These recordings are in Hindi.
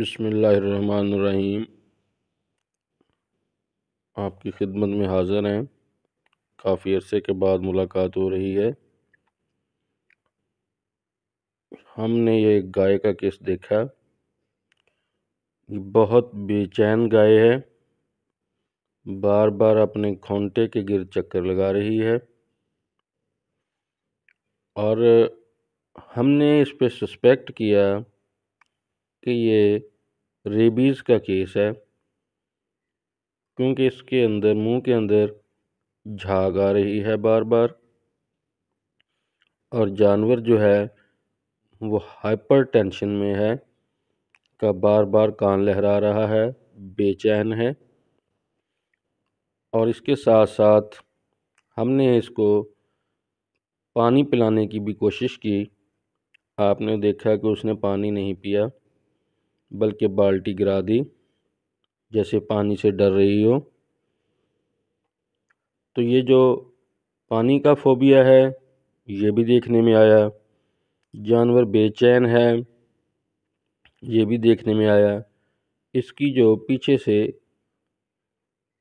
बिसमीम आपकी खिदमत में हाज़िर हैं काफ़ी अरसे के बाद मुलाकात हो रही है हमने ये गाय का केस देखा ये बहुत बेचैन गाय है बार बार अपने खोंटे के गिर चक्कर लगा रही है और हमने इस पे सस्पेक्ट किया कि ये रेबीज़ का केस है क्योंकि इसके अंदर मुंह के अंदर झाग आ रही है बार बार और जानवर जो है वो हाइपर टेंशन में है का बार बार कान लहरा रहा है बेचैन है और इसके साथ साथ हमने इसको पानी पिलाने की भी कोशिश की आपने देखा कि उसने पानी नहीं पिया बल्कि बाल्टी गिरा दी जैसे पानी से डर रही हो तो ये जो पानी का फोबिया है ये भी देखने में आया जानवर बेचैन है ये भी देखने में आया इसकी जो पीछे से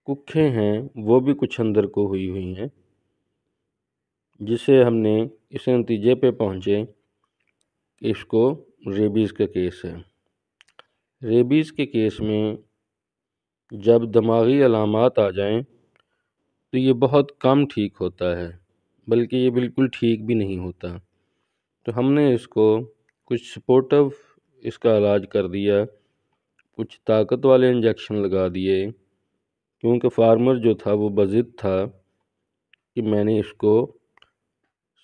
कुखे हैं वो भी कुछ अंदर को हुई हुई हैं जिसे हमने इस नतीजे पे पहुँचे इसको रेबीज़ का केस है रेबीज़ के केस में जब दिमागी अलामत आ जाएं तो ये बहुत कम ठीक होता है बल्कि ये बिल्कुल ठीक भी नहीं होता तो हमने इसको कुछ सपोर्टिव इसका इलाज कर दिया कुछ ताकत वाले इंजेक्शन लगा दिए क्योंकि फार्मर जो था वो बजिद था कि मैंने इसको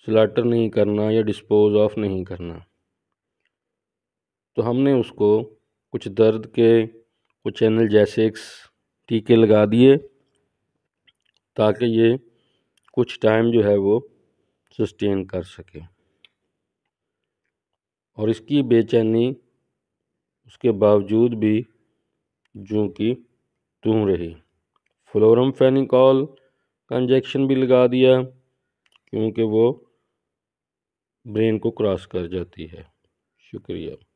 स्लाटर नहीं करना या डिस्पोज ऑफ नहीं करना तो हमने उसको कुछ दर्द के कुछ एनल जैसेक्स टीके लगा दिए ताकि ये कुछ टाइम जो है वो सस्टेन कर सके और इसकी बेचैनी उसके बावजूद भी जो कि तू रही फ्लोरम फेनिकॉल का इंजेक्शन भी लगा दिया क्योंकि वो ब्रेन को क्रॉस कर जाती है शुक्रिया